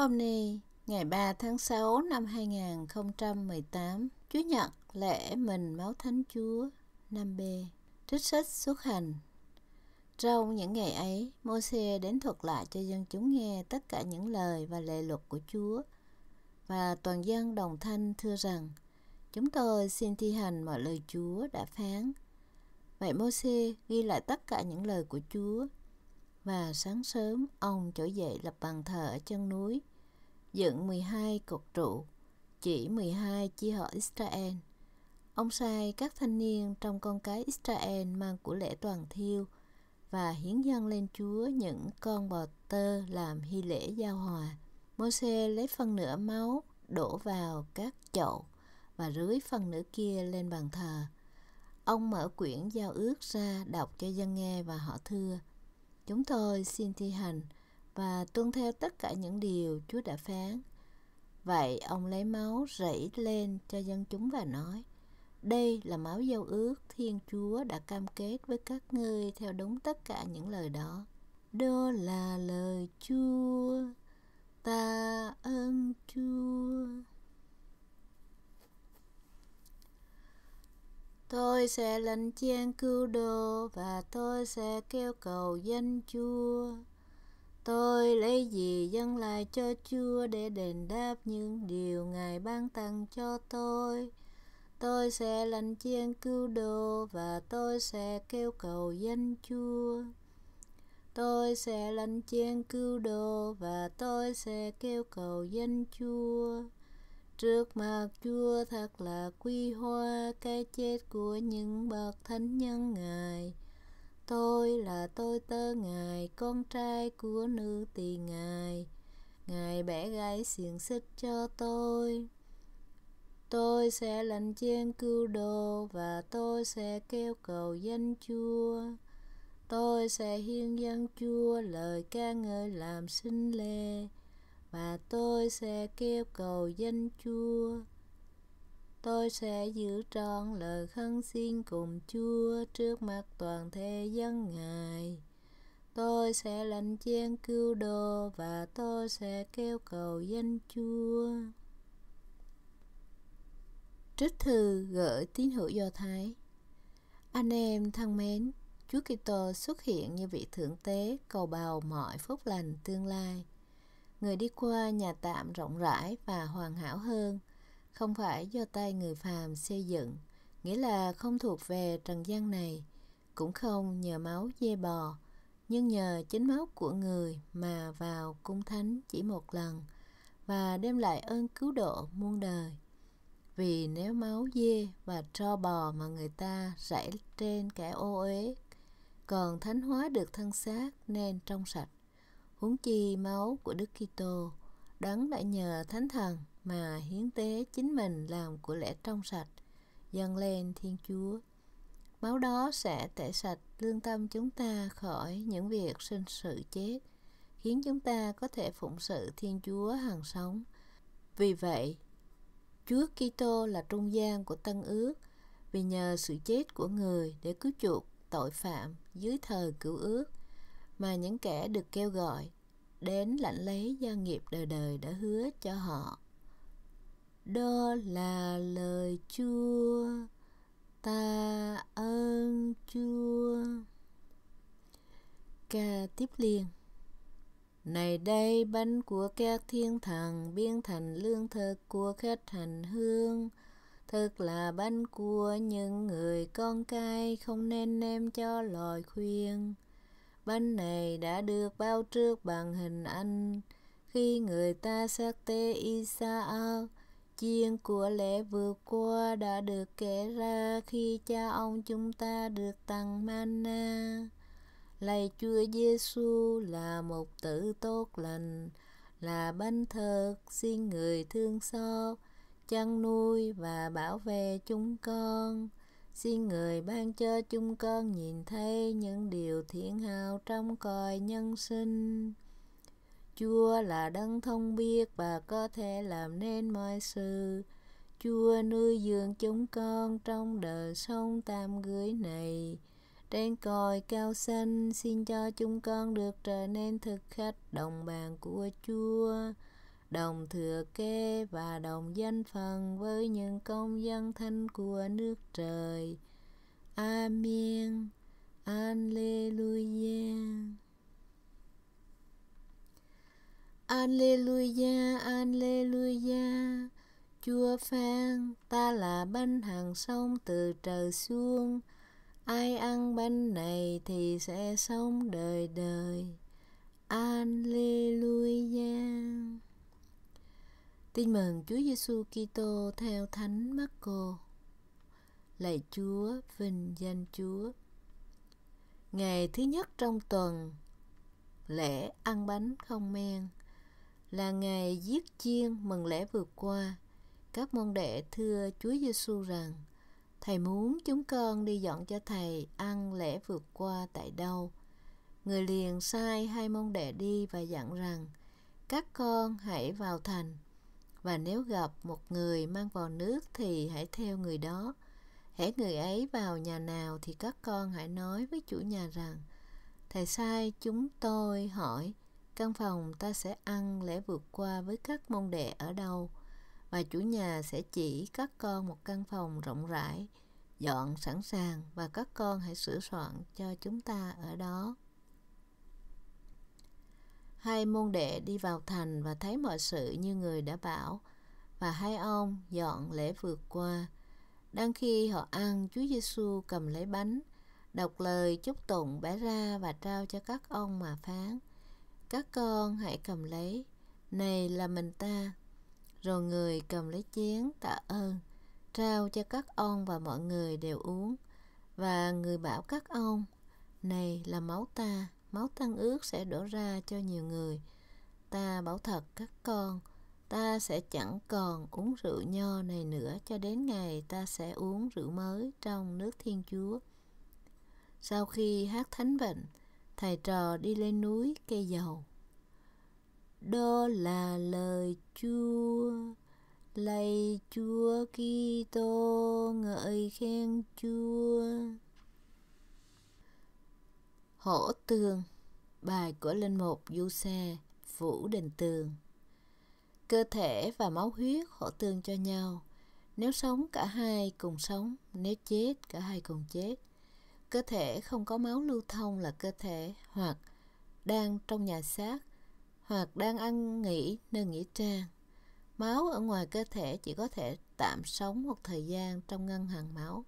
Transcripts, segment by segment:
Hôm nay, ngày 3 tháng 6 năm 2018, Chúa Nhật lễ mình máu thánh Chúa năm b Trích sách xuất hành Trong những ngày ấy, mô se đến thuật lại cho dân chúng nghe tất cả những lời và lệ luật của Chúa. Và toàn dân đồng thanh thưa rằng, chúng tôi xin thi hành mọi lời Chúa đã phán. Vậy mô se ghi lại tất cả những lời của Chúa và sáng sớm ông trỗi dậy lập bàn thờ ở chân núi, dựng 12 cột trụ, chỉ 12 chi họ Israel. Ông sai các thanh niên trong con cái Israel mang của lễ toàn thiêu và hiến dâng lên Chúa những con bò tơ làm hy lễ giao hòa. Môi-se lấy phân nửa máu đổ vào các chậu và rưới phần nửa kia lên bàn thờ. Ông mở quyển giao ước ra đọc cho dân nghe và họ thưa – Chúng tôi xin thi hành và tuân theo tất cả những điều Chúa đã phán. Vậy ông lấy máu rảy lên cho dân chúng và nói, đây là máu giao ước Thiên Chúa đã cam kết với các ngươi theo đúng tất cả những lời đó. Đó là lời Chúa, ta ơn Chúa. Tôi sẽ lãnh chiên cứu đồ và tôi sẽ kêu cầu danh Chúa. Tôi lấy gì dâng lại cho Chúa để đền đáp những điều Ngài ban tặng cho tôi. Tôi sẽ lãnh chiên cứu đồ và tôi sẽ kêu cầu danh Chúa. Tôi sẽ lãnh chiên cứu đồ và tôi sẽ kêu cầu danh Chúa. Trước mặt Chúa thật là quy hoa cái chết của những bậc thánh nhân Ngài. Tôi là tôi tơ Ngài, con trai của nữ tỳ Ngài. Ngài bẻ gãy xiềng xích cho tôi. Tôi sẽ lành trên cưu đồ và tôi sẽ kêu cầu danh Chúa. Tôi sẽ hiên dân Chúa lời ca ngợi làm sinh lệ và tôi sẽ kêu cầu danh Chúa. Tôi sẽ giữ trọn lời khấn xin cùng Chúa trước mặt toàn thể dân Ngài. Tôi sẽ lãnh chen cứu độ và tôi sẽ kêu cầu danh Chúa. Trích thư gửi tín hữu Do Thái Anh em thân mến, Chúa Kitô xuất hiện như vị thượng tế cầu bào mọi phúc lành tương lai người đi qua nhà tạm rộng rãi và hoàn hảo hơn, không phải do tay người phàm xây dựng, nghĩa là không thuộc về trần gian này, cũng không nhờ máu dê bò, nhưng nhờ chính máu của người mà vào cung thánh chỉ một lần và đem lại ơn cứu độ muôn đời. Vì nếu máu dê và tro bò mà người ta rải trên kẻ ô uế còn thánh hóa được thân xác nên trong sạch huống chi máu của Đức Kitô đấng đã nhờ thánh thần mà hiến tế chính mình làm của lẽ trong sạch dâng lên Thiên Chúa. Máu đó sẽ tẩy sạch lương tâm chúng ta khỏi những việc sinh sự chết, khiến chúng ta có thể phụng sự Thiên Chúa hàng sống. Vì vậy, Chúa Kitô là trung gian của Tân Ước, vì nhờ sự chết của người để cứu chuộc tội phạm dưới thời cựu ước mà những kẻ được kêu gọi đến lãnh lấy gia nghiệp đời đời đã hứa cho họ. Đó là lời Chúa, ta ơn Chúa. Ca tiếp liền. này đây bánh của các thiên thần biến thành lương thực của khách hành hương Thực là bánh của những người con cái không nên nêm cho lời khuyên Bánh này đã được bao trước bằng hình ảnh khi người ta xác tế Isaac Chiên của lễ vừa qua đã được kể ra khi cha ông chúng ta được tặng mana. Lạy Chúa Giêsu là một tử tốt lành, là bánh thật, xin người thương xót, chăn nuôi và bảo vệ chúng con. Xin người ban cho chúng con nhìn thấy những điều thiện hào trong còi nhân sinh. Chúa là đấng thông biết và có thể làm nên mọi sự. Chúa nuôi dưỡng chúng con trong đời sống tạm gửi này. Trên còi cao xanh, xin cho chúng con được trở nên thực khách đồng bàn của Chúa đồng thừa kế và đồng danh phần với những công dân thánh của nước trời. Amen. Alleluia. Alleluia, Alleluia. Chúa phán, ta là bánh hàng sông từ trời xuống. Ai ăn bánh này thì sẽ sống đời đời. Alleluia. Tin mừng Chúa Giêsu Kitô theo Thánh Marco. Lạy Chúa, vinh danh Chúa. Ngày thứ nhất trong tuần, lễ ăn bánh không men là ngày giết chiên mừng lễ vượt qua. Các môn đệ thưa Chúa Giêsu rằng: Thầy muốn chúng con đi dọn cho thầy ăn lễ vượt qua tại đâu? Người liền sai hai môn đệ đi và dặn rằng: Các con hãy vào thành và nếu gặp một người mang vào nước thì hãy theo người đó hễ người ấy vào nhà nào thì các con hãy nói với chủ nhà rằng thầy sai chúng tôi hỏi căn phòng ta sẽ ăn lễ vượt qua với các môn đệ ở đâu và chủ nhà sẽ chỉ các con một căn phòng rộng rãi dọn sẵn sàng và các con hãy sửa soạn cho chúng ta ở đó Hai môn đệ đi vào thành và thấy mọi sự như người đã bảo, và hai ông dọn lễ vượt qua. Đang khi họ ăn, Chúa Giêsu cầm lấy bánh, đọc lời chúc tụng bẻ ra và trao cho các ông mà phán. Các con hãy cầm lấy, này là mình ta. Rồi người cầm lấy chén tạ ơn, trao cho các ông và mọi người đều uống. Và người bảo các ông, này là máu ta máu tăng ước sẽ đổ ra cho nhiều người. Ta bảo thật các con, ta sẽ chẳng còn uống rượu nho này nữa cho đến ngày ta sẽ uống rượu mới trong nước Thiên Chúa. Sau khi hát thánh vịnh, thầy trò đi lên núi cây dầu. Đó là lời Chúa, lạy Chúa Kitô ngợi khen Chúa. Hổ Tương Bài của Linh Mục Du Xe Vũ Đình Tường Cơ thể và máu huyết hổ tương cho nhau Nếu sống cả hai cùng sống Nếu chết cả hai cùng chết Cơ thể không có máu lưu thông là cơ thể Hoặc đang trong nhà xác Hoặc đang ăn nghỉ nơi nghĩa trang Máu ở ngoài cơ thể chỉ có thể tạm sống một thời gian trong ngân hàng máu.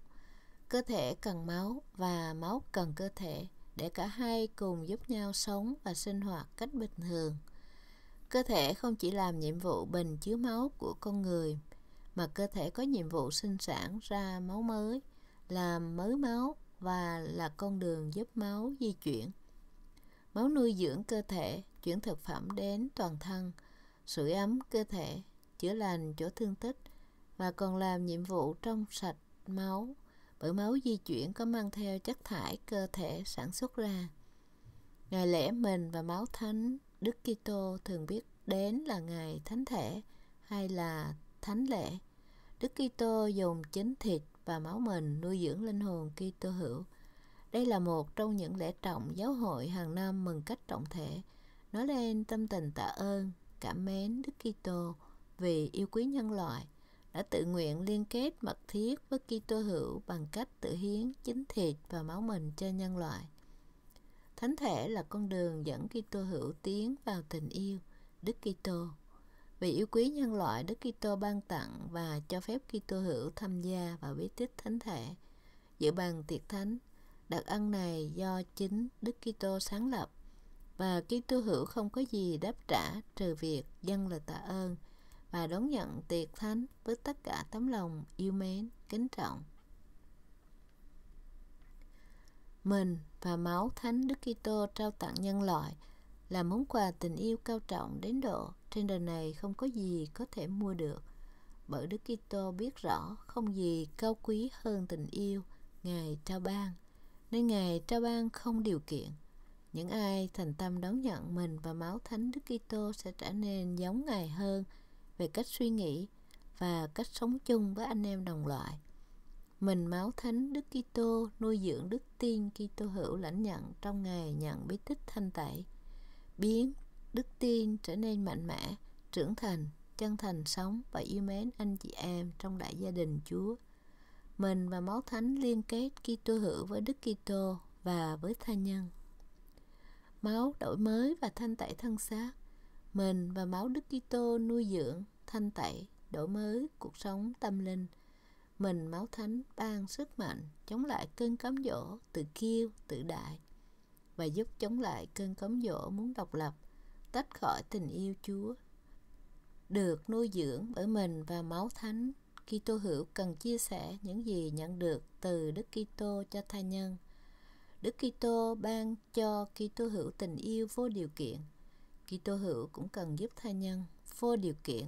Cơ thể cần máu và máu cần cơ thể để cả hai cùng giúp nhau sống và sinh hoạt cách bình thường. Cơ thể không chỉ làm nhiệm vụ bình chứa máu của con người, mà cơ thể có nhiệm vụ sinh sản ra máu mới, làm mới máu và là con đường giúp máu di chuyển. Máu nuôi dưỡng cơ thể, chuyển thực phẩm đến toàn thân, sưởi ấm cơ thể, chữa lành chỗ thương tích và còn làm nhiệm vụ trong sạch máu bởi máu di chuyển có mang theo chất thải cơ thể sản xuất ra. Ngày lễ mình và máu thánh Đức Kitô thường biết đến là ngày thánh thể hay là thánh lễ. Đức Kitô dùng chính thịt và máu mình nuôi dưỡng linh hồn Kitô hữu. Đây là một trong những lễ trọng giáo hội hàng năm mừng cách trọng thể, nói lên tâm tình tạ ơn, cảm mến Đức Kitô vì yêu quý nhân loại đã tự nguyện liên kết mật thiết với Kitô hữu bằng cách tự hiến chính thịt và máu mình cho nhân loại. Thánh thể là con đường dẫn Kitô hữu tiến vào tình yêu Đức Kitô. Vì yêu quý nhân loại, Đức Kitô ban tặng và cho phép Kitô hữu tham gia vào bí tích thánh thể dự bằng tiệc thánh. Đặc ân này do chính Đức Kitô sáng lập và Kitô hữu không có gì đáp trả trừ việc dâng lời tạ ơn và đón nhận tiệc thánh với tất cả tấm lòng yêu mến, kính trọng. Mình và máu thánh Đức Kitô trao tặng nhân loại là món quà tình yêu cao trọng đến độ trên đời này không có gì có thể mua được. Bởi Đức Kitô biết rõ không gì cao quý hơn tình yêu Ngài trao ban, nên Ngài trao ban không điều kiện. Những ai thành tâm đón nhận mình và máu thánh Đức Kitô sẽ trở nên giống Ngài hơn – về cách suy nghĩ và cách sống chung với anh em đồng loại. Mình máu thánh Đức Kitô nuôi dưỡng đức tin Kitô hữu lãnh nhận trong ngày nhận bí tích thanh tẩy, biến đức tin trở nên mạnh mẽ, trưởng thành, chân thành sống và yêu mến anh chị em trong đại gia đình Chúa. Mình và máu thánh liên kết Kitô hữu với Đức Kitô và với tha nhân. Máu đổi mới và thanh tẩy thân xác mình và máu Đức Kitô nuôi dưỡng, thanh tẩy, đổi mới cuộc sống tâm linh. Mình máu thánh ban sức mạnh chống lại cơn cám dỗ tự kiêu, tự đại và giúp chống lại cơn cám dỗ muốn độc lập, tách khỏi tình yêu Chúa. Được nuôi dưỡng bởi mình và máu thánh, Kitô hữu cần chia sẻ những gì nhận được từ Đức Kitô cho tha nhân. Đức Kitô ban cho Kitô hữu tình yêu vô điều kiện Kitô hữu cũng cần giúp tha nhân vô điều kiện,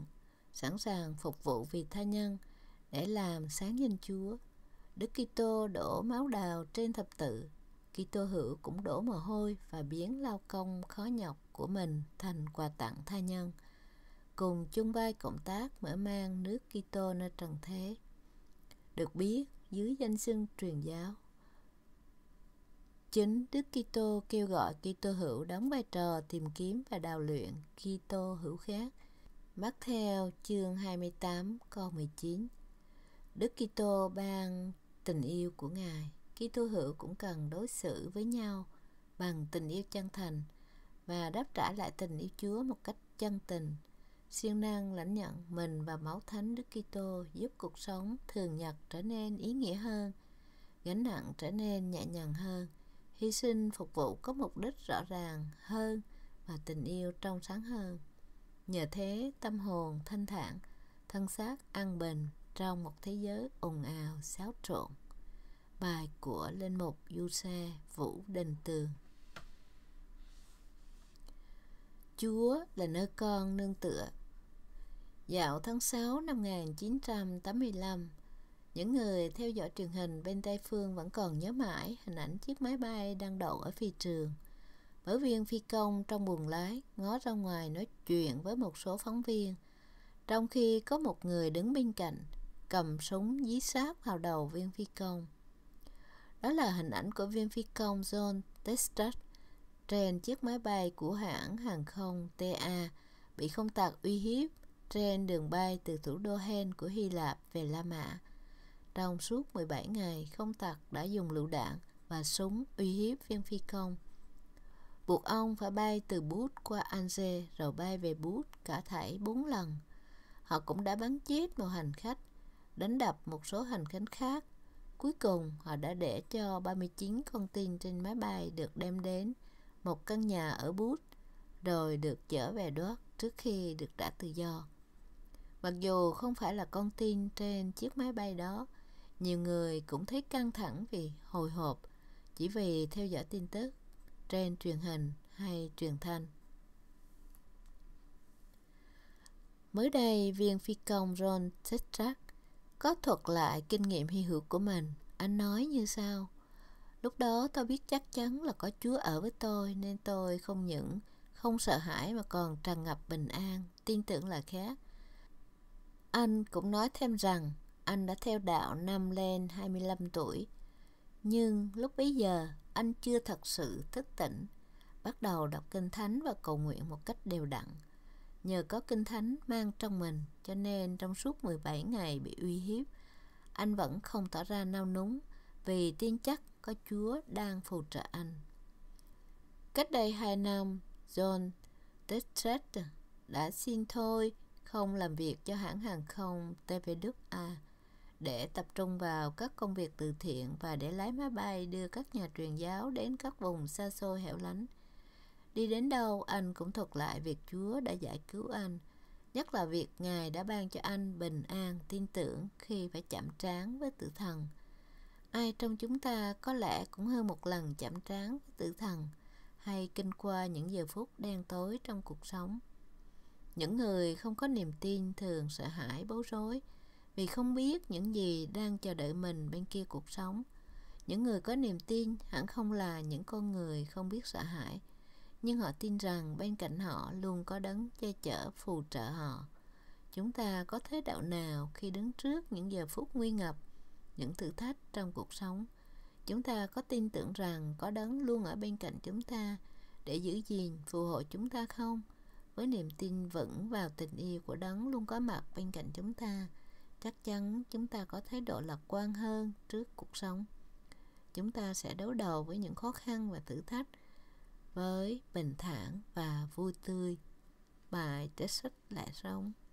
sẵn sàng phục vụ vì tha nhân để làm sáng danh Chúa. Đức Kitô đổ máu đào trên thập tự, Kitô hữu cũng đổ mồ hôi và biến lao công khó nhọc của mình thành quà tặng tha nhân. Cùng chung vai cộng tác mở mang nước Kitô nơi trần thế. Được biết, dưới danh xưng truyền giáo, chính Đức Kitô kêu gọi Kitô hữu đóng vai trò tìm kiếm và đào luyện Kitô hữu khác. Mắc theo chương 28 câu 19 Đức Kitô ban tình yêu của Ngài Kitô hữu cũng cần đối xử với nhau bằng tình yêu chân thành và đáp trả lại tình yêu Chúa một cách chân tình siêng năng lãnh nhận mình và máu thánh Đức Kitô giúp cuộc sống thường nhật trở nên ý nghĩa hơn, gánh nặng trở nên nhẹ nhàng hơn hy sinh phục vụ có mục đích rõ ràng hơn và tình yêu trong sáng hơn nhờ thế tâm hồn thanh thản thân xác an bình trong một thế giới ồn ào xáo trộn bài của linh mục du xe vũ đình tường Chúa là nơi con nương tựa Dạo tháng 6 năm 1985, những người theo dõi truyền hình bên Tây Phương vẫn còn nhớ mãi hình ảnh chiếc máy bay đang đậu ở phi trường. Bởi viên phi công trong buồng lái ngó ra ngoài nói chuyện với một số phóng viên, trong khi có một người đứng bên cạnh cầm súng dí sát vào đầu viên phi công. Đó là hình ảnh của viên phi công John Testrat trên chiếc máy bay của hãng hàng không TA bị không tạc uy hiếp trên đường bay từ thủ đô Hen của Hy Lạp về La Mã trong suốt 17 ngày, không tặc đã dùng lựu đạn và súng uy hiếp viên phi công. Buộc ông phải bay từ Bút qua Alger rồi bay về Bút cả thảy 4 lần. Họ cũng đã bắn chết một hành khách, đánh đập một số hành khách khác. Cuối cùng, họ đã để cho 39 con tin trên máy bay được đem đến một căn nhà ở Bút, rồi được chở về đó trước khi được trả tự do. Mặc dù không phải là con tin trên chiếc máy bay đó, nhiều người cũng thấy căng thẳng vì hồi hộp chỉ vì theo dõi tin tức trên truyền hình hay truyền thanh. Mới đây, viên phi công Ron Tetrak có thuật lại kinh nghiệm hy hữu của mình. Anh nói như sau. Lúc đó tôi biết chắc chắn là có Chúa ở với tôi nên tôi không những không sợ hãi mà còn tràn ngập bình an, tin tưởng là khác. Anh cũng nói thêm rằng anh đã theo đạo năm lên 25 tuổi. Nhưng lúc bấy giờ, anh chưa thật sự thức tỉnh, bắt đầu đọc Kinh Thánh và cầu nguyện một cách đều đặn. Nhờ có Kinh Thánh mang trong mình, cho nên trong suốt 17 ngày bị uy hiếp, anh vẫn không tỏ ra nao núng vì tin chắc có Chúa đang phù trợ anh. Cách đây 2 năm, John Tetret đã xin thôi không làm việc cho hãng hàng không TP Đức A để tập trung vào các công việc từ thiện và để lái máy bay đưa các nhà truyền giáo đến các vùng xa xôi hẻo lánh. Đi đến đâu, anh cũng thuật lại việc Chúa đã giải cứu anh, nhất là việc Ngài đã ban cho anh bình an, tin tưởng khi phải chạm trán với tự thần. Ai trong chúng ta có lẽ cũng hơn một lần chạm trán với tự thần hay kinh qua những giờ phút đen tối trong cuộc sống. Những người không có niềm tin thường sợ hãi, bối rối, vì không biết những gì đang chờ đợi mình bên kia cuộc sống. Những người có niềm tin hẳn không là những con người không biết sợ hãi, nhưng họ tin rằng bên cạnh họ luôn có đấng che chở phù trợ họ. Chúng ta có thế đạo nào khi đứng trước những giờ phút nguy ngập, những thử thách trong cuộc sống? Chúng ta có tin tưởng rằng có đấng luôn ở bên cạnh chúng ta để giữ gìn, phù hộ chúng ta không? Với niềm tin vững vào tình yêu của đấng luôn có mặt bên cạnh chúng ta, chắc chắn chúng ta có thái độ lạc quan hơn trước cuộc sống chúng ta sẽ đấu đầu với những khó khăn và thử thách với bình thản và vui tươi bài trích sách lại sống